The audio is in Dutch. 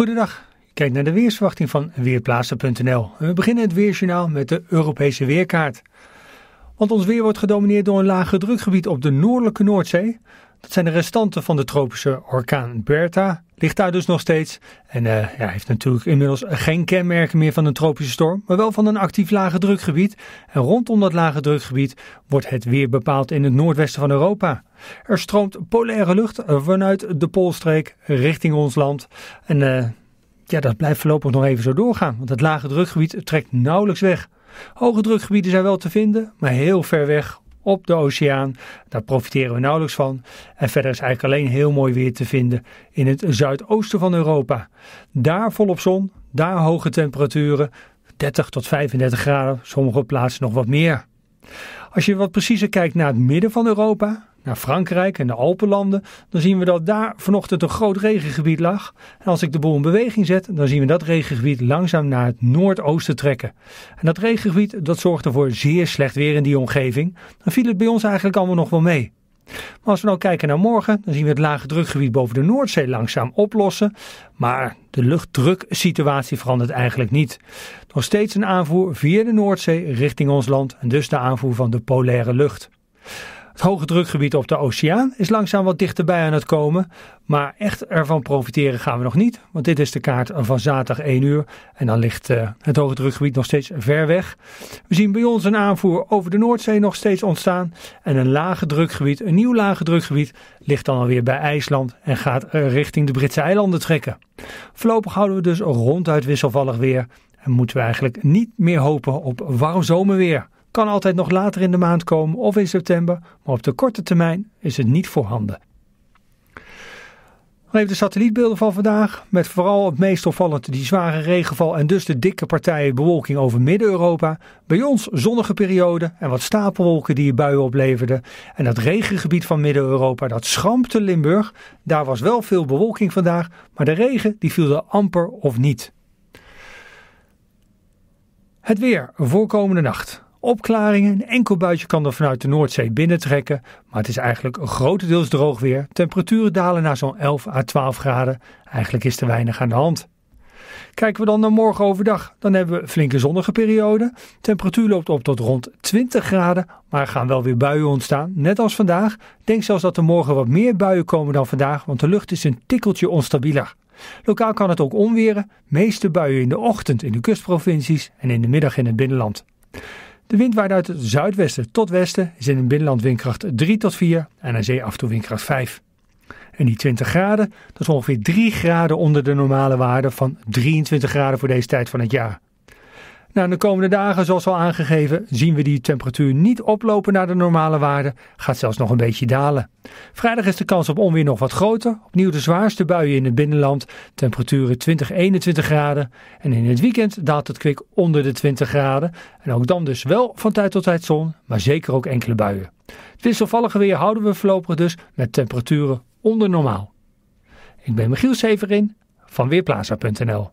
Goedendag. kijk naar de weersverwachting van Weerplaatsen.nl. We beginnen het weersjournaal met de Europese weerkaart. Want ons weer wordt gedomineerd door een lage drukgebied op de noordelijke Noordzee. Dat zijn de restanten van de tropische orkaan Bertha. Ligt daar dus nog steeds. En eh, ja, heeft natuurlijk inmiddels geen kenmerken meer van een tropische storm, maar wel van een actief lage drukgebied. En rondom dat lage drukgebied wordt het weer bepaald in het noordwesten van Europa. Er stroomt polaire lucht vanuit de Poolstreek richting ons land. En eh, ja, dat blijft voorlopig nog even zo doorgaan, want het lage drukgebied trekt nauwelijks weg. Hoge drukgebieden zijn wel te vinden, maar heel ver weg op de oceaan. Daar profiteren we nauwelijks van. En verder is eigenlijk alleen heel mooi weer te vinden in het zuidoosten van Europa. Daar volop zon, daar hoge temperaturen, 30 tot 35 graden, sommige plaatsen nog wat meer. Als je wat preciezer kijkt naar het midden van Europa, naar Frankrijk en de Alpenlanden, dan zien we dat daar vanochtend een groot regengebied lag. En als ik de boel in beweging zet, dan zien we dat regengebied langzaam naar het noordoosten trekken. En dat regengebied dat zorgde voor zeer slecht weer in die omgeving. Dan viel het bij ons eigenlijk allemaal nog wel mee. Maar als we nou kijken naar morgen, dan zien we het lage drukgebied boven de Noordzee langzaam oplossen. Maar de luchtdruksituatie verandert eigenlijk niet. Nog steeds een aanvoer via de Noordzee richting ons land en dus de aanvoer van de polaire lucht. Het hoge drukgebied op de oceaan is langzaam wat dichterbij aan het komen, maar echt ervan profiteren gaan we nog niet, want dit is de kaart van zaterdag 1 uur en dan ligt eh, het hoge drukgebied nog steeds ver weg. We zien bij ons een aanvoer over de Noordzee nog steeds ontstaan en een lage drukgebied, een nieuw lage drukgebied, ligt dan alweer bij IJsland en gaat eh, richting de Britse eilanden trekken. Voorlopig houden we dus ronduit wisselvallig weer en moeten we eigenlijk niet meer hopen op warm zomerweer kan altijd nog later in de maand komen of in september, maar op de korte termijn is het niet voorhanden. even de satellietbeelden van vandaag, met vooral het meest opvallend die zware regenval en dus de dikke partijen bewolking over Midden-Europa. Bij ons zonnige periode en wat stapelwolken die buien opleverden. En dat regengebied van Midden-Europa, dat schrampte Limburg, daar was wel veel bewolking vandaag, maar de regen die viel er amper of niet. Het weer, voorkomende nacht. Opklaringen, een enkel buitje kan er vanuit de Noordzee binnentrekken, maar het is eigenlijk grotendeels droog weer. Temperaturen dalen naar zo'n 11 à 12 graden. Eigenlijk is er weinig aan de hand. Kijken we dan naar morgen overdag, dan hebben we een flinke zonnige periode. Temperatuur loopt op tot rond 20 graden, maar er gaan wel weer buien ontstaan, net als vandaag. Denk zelfs dat er morgen wat meer buien komen dan vandaag, want de lucht is een tikkeltje onstabieler. Lokaal kan het ook onweren, meeste buien in de ochtend in de kustprovincies en in de middag in het binnenland. De wind waait uit het zuidwesten tot westen, is in het binnenland windkracht 3 tot 4 en aan zee af toe windkracht 5. En die 20 graden, dat is ongeveer 3 graden onder de normale waarde van 23 graden voor deze tijd van het jaar. Nou, de komende dagen, zoals al aangegeven, zien we die temperatuur niet oplopen naar de normale waarde. Gaat zelfs nog een beetje dalen. Vrijdag is de kans op onweer nog wat groter. Opnieuw de zwaarste buien in het binnenland. Temperaturen 20, 21 graden. En in het weekend daalt het kwik onder de 20 graden. En ook dan dus wel van tijd tot tijd zon, maar zeker ook enkele buien. Het wisselvallige weer houden we voorlopig dus met temperaturen onder normaal. Ik ben Michiel Severin van Weerplaza.nl